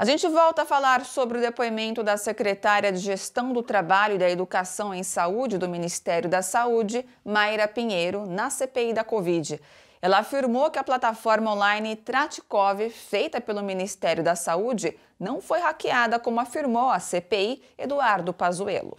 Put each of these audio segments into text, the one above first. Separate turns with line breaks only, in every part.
A gente volta a falar sobre o depoimento da secretária de Gestão do Trabalho e da Educação em Saúde do Ministério da Saúde, Mayra Pinheiro, na CPI da Covid. Ela afirmou que a plataforma online Tratkov, feita pelo Ministério da Saúde, não foi hackeada, como afirmou a CPI Eduardo Pazuello.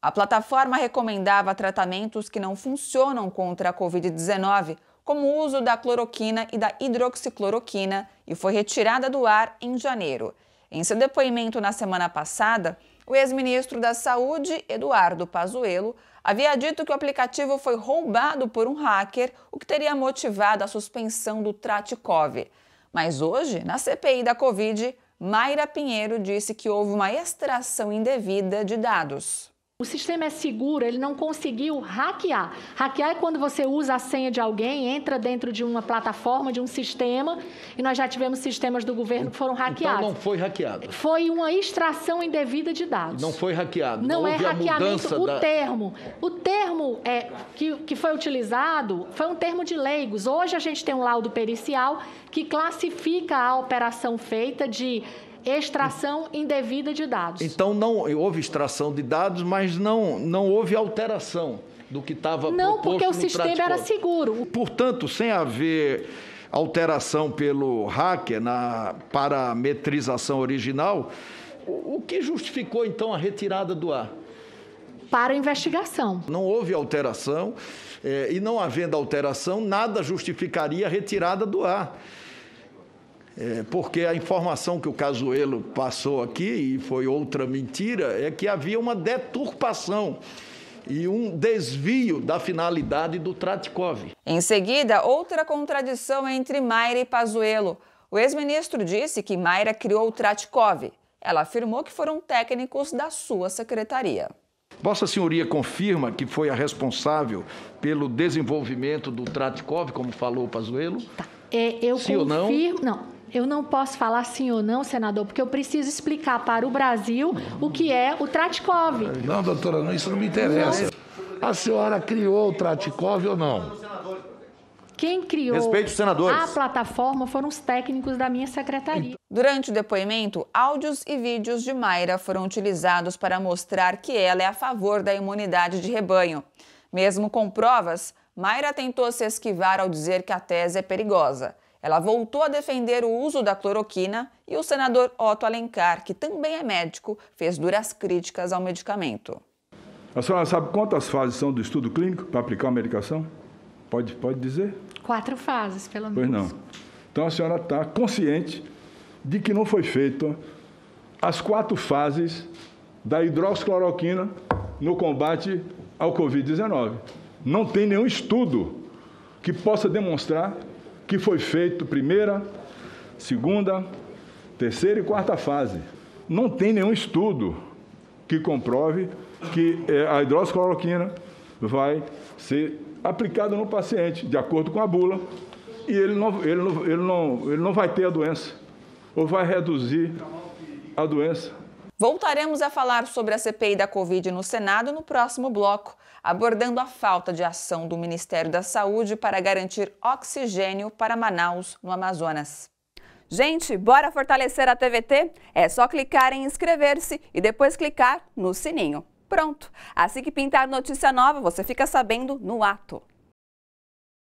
A plataforma recomendava tratamentos que não funcionam contra a Covid-19, como o uso da cloroquina e da hidroxicloroquina, e foi retirada do ar em janeiro. Em seu depoimento na semana passada, o ex-ministro da Saúde, Eduardo Pazuello, havia dito que o aplicativo foi roubado por um hacker, o que teria motivado a suspensão do Tratikov. Mas hoje, na CPI da Covid, Mayra Pinheiro disse que houve uma extração indevida de dados. O sistema é seguro, ele não conseguiu hackear. Hackear é quando você
usa a senha de alguém, entra dentro de uma plataforma, de um sistema, e nós já tivemos sistemas do governo que foram então, então hackeados. Então não
foi hackeado.
Foi uma extração indevida de dados. Não foi
hackeado. Não, não é hackeamento o da... termo.
O termo é, que, que foi utilizado foi um termo de leigos. Hoje a gente tem um laudo pericial que classifica a operação feita de extração indevida de dados.
Então não houve extração de dados, mas não, não houve alteração do que estava Não, porque o sistema transporte. era
seguro.
Portanto, sem haver alteração pelo hacker na parametrização original, o que justificou então a retirada do ar?
Para investigação.
Não houve alteração, eh, e não havendo alteração, nada justificaria a retirada do ar. É, porque a informação que o Casuelo passou aqui, e foi outra mentira, é que havia uma deturpação e um desvio da finalidade do
Tratkov. Em seguida, outra contradição entre Mayra e Pazuello. O ex-ministro disse que Mayra criou o Tratkov. Ela afirmou que foram técnicos da sua secretaria.
Vossa Senhoria confirma que foi a responsável pelo desenvolvimento do Tratkov, como falou o Pazuello? Tá.
É, eu Sim confirmo, ou não? não, eu
não posso falar sim ou não, senador, porque eu preciso explicar para o Brasil o que é o Tratikov.
Não, doutora, isso não me interessa. Não. A senhora criou o Tratikov ou não?
Quem criou a plataforma foram os técnicos da minha secretaria. Então, durante o depoimento, áudios e vídeos de Mayra foram utilizados para mostrar que ela é a favor da imunidade de rebanho. Mesmo com provas, Mayra tentou se esquivar ao dizer que a tese é perigosa. Ela voltou a defender o uso da cloroquina e o senador Otto Alencar, que também é médico, fez duras críticas ao medicamento.
A senhora sabe quantas fases são do estudo clínico para aplicar a medicação? Pode, pode dizer?
Quatro fases, pelo menos. Pois
não. Então a senhora está consciente de que não foi feito as quatro fases da hidroxicloroquina no combate ao Covid-19. Não tem nenhum estudo que possa demonstrar que foi feito primeira, segunda, terceira e quarta fase. Não tem nenhum estudo que comprove que eh, a hidroxicloroquina vai ser aplicada no paciente, de acordo com a bula, e ele não, ele não, ele não, ele não vai ter a doença, ou vai reduzir a doença.
Voltaremos a falar sobre a CPI da Covid no Senado no próximo bloco, abordando a falta de ação do Ministério da Saúde para garantir oxigênio para Manaus, no Amazonas. Gente, bora fortalecer a TVT? É só clicar em inscrever-se e depois clicar no sininho. Pronto! Assim que pintar notícia nova, você fica sabendo no ato.